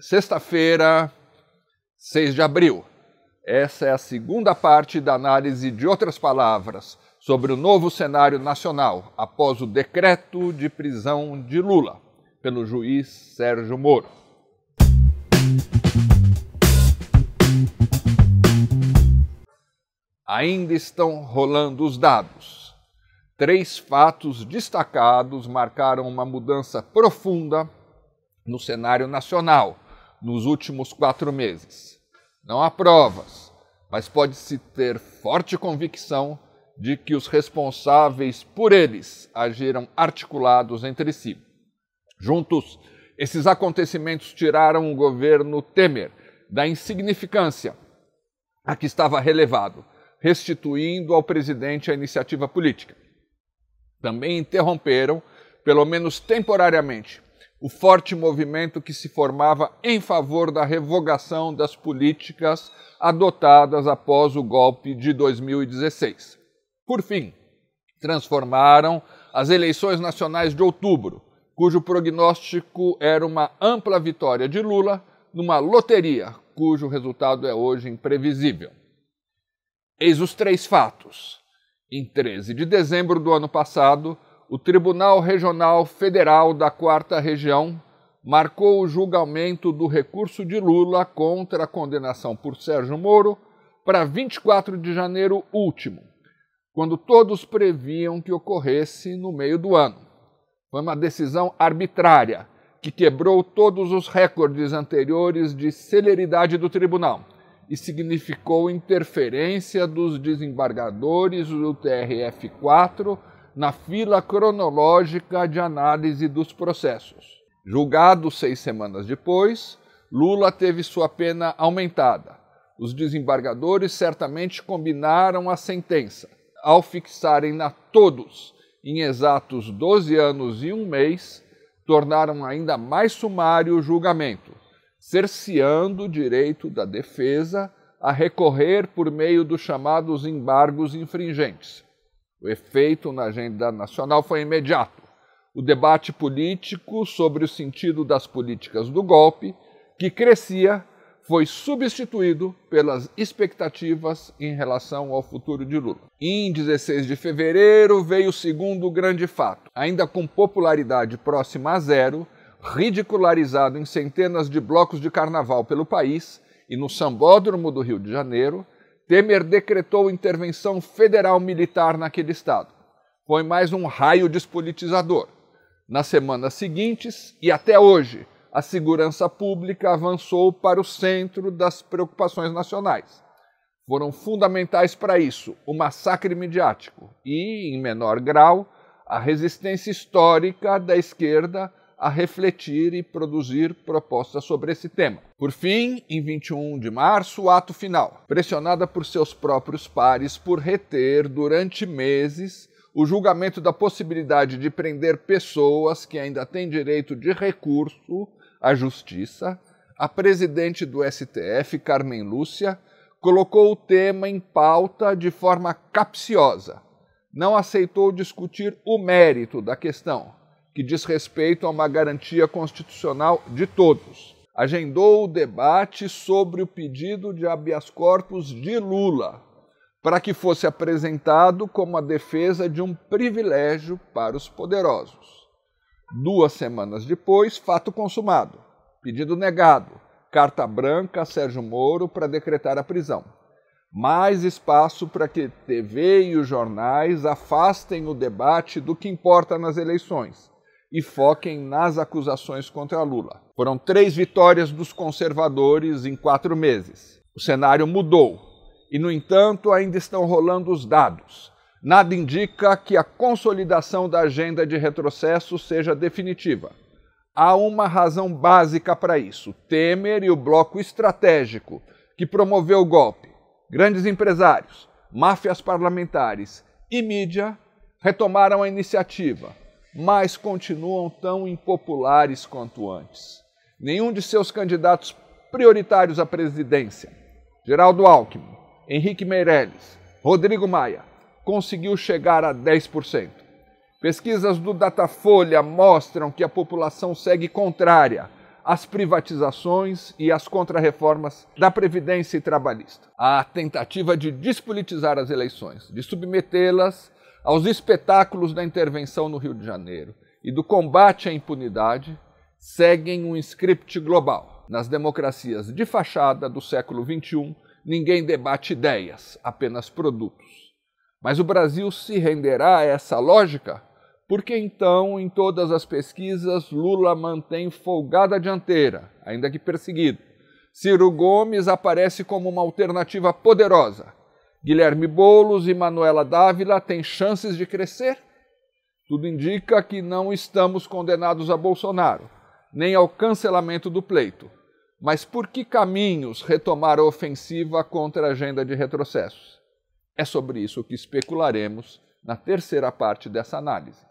sexta-feira, 6 de abril. Essa é a segunda parte da análise de outras palavras sobre o novo cenário nacional após o decreto de prisão de Lula pelo juiz Sérgio Moro. Ainda estão rolando os dados. Três fatos destacados marcaram uma mudança profunda no cenário nacional nos últimos quatro meses. Não há provas, mas pode-se ter forte convicção de que os responsáveis por eles agiram articulados entre si. Juntos, esses acontecimentos tiraram o governo Temer da insignificância a que estava relevado, restituindo ao presidente a iniciativa política. Também interromperam, pelo menos temporariamente, o forte movimento que se formava em favor da revogação das políticas adotadas após o golpe de 2016. Por fim, transformaram as eleições nacionais de outubro, cujo prognóstico era uma ampla vitória de Lula, numa loteria cujo resultado é hoje imprevisível. Eis os três fatos. Em 13 de dezembro do ano passado, o Tribunal Regional Federal da Quarta Região marcou o julgamento do recurso de Lula contra a condenação por Sérgio Moro para 24 de janeiro último, quando todos previam que ocorresse no meio do ano. Foi uma decisão arbitrária que quebrou todos os recordes anteriores de celeridade do tribunal e significou interferência dos desembargadores do TRF-4 na fila cronológica de análise dos processos. Julgado seis semanas depois, Lula teve sua pena aumentada. Os desembargadores certamente combinaram a sentença, ao fixarem na todos em exatos 12 anos e um mês, tornaram ainda mais sumário o julgamento, cerceando o direito da defesa a recorrer por meio dos chamados embargos infringentes o efeito na agenda nacional foi imediato. O debate político sobre o sentido das políticas do golpe, que crescia, foi substituído pelas expectativas em relação ao futuro de Lula. Em 16 de fevereiro veio o segundo grande fato. Ainda com popularidade próxima a zero, ridicularizado em centenas de blocos de carnaval pelo país e no sambódromo do Rio de Janeiro, Temer decretou intervenção federal militar naquele estado. Foi mais um raio despolitizador. Nas semanas seguintes e até hoje, a segurança pública avançou para o centro das preocupações nacionais. Foram fundamentais para isso o massacre midiático e, em menor grau, a resistência histórica da esquerda a refletir e produzir propostas sobre esse tema. Por fim, em 21 de março, o ato final. Pressionada por seus próprios pares por reter durante meses o julgamento da possibilidade de prender pessoas que ainda têm direito de recurso à justiça, a presidente do STF, Carmen Lúcia, colocou o tema em pauta de forma capciosa. Não aceitou discutir o mérito da questão que diz respeito a uma garantia constitucional de todos. Agendou o debate sobre o pedido de habeas corpus de Lula, para que fosse apresentado como a defesa de um privilégio para os poderosos. Duas semanas depois, fato consumado. Pedido negado. Carta branca a Sérgio Moro para decretar a prisão. Mais espaço para que TV e os jornais afastem o debate do que importa nas eleições, e foquem nas acusações contra Lula. Foram três vitórias dos conservadores em quatro meses. O cenário mudou e, no entanto, ainda estão rolando os dados. Nada indica que a consolidação da agenda de retrocesso seja definitiva. Há uma razão básica para isso: Temer e o bloco estratégico que promoveu o golpe, grandes empresários, máfias parlamentares e mídia retomaram a iniciativa mas continuam tão impopulares quanto antes. Nenhum de seus candidatos prioritários à presidência, Geraldo Alckmin, Henrique Meirelles, Rodrigo Maia, conseguiu chegar a 10%. Pesquisas do Datafolha mostram que a população segue contrária às privatizações e às contrarreformas da Previdência e Trabalhista. A tentativa de despolitizar as eleições, de submetê-las aos espetáculos da intervenção no Rio de Janeiro e do combate à impunidade seguem um script global. Nas democracias de fachada do século XXI, ninguém debate ideias, apenas produtos. Mas o Brasil se renderá a essa lógica? Porque então, em todas as pesquisas, Lula mantém folgada dianteira, ainda que perseguido. Ciro Gomes aparece como uma alternativa poderosa Guilherme Bolos e Manuela Dávila têm chances de crescer? Tudo indica que não estamos condenados a Bolsonaro, nem ao cancelamento do pleito. Mas por que caminhos retomar a ofensiva contra a agenda de retrocessos? É sobre isso que especularemos na terceira parte dessa análise.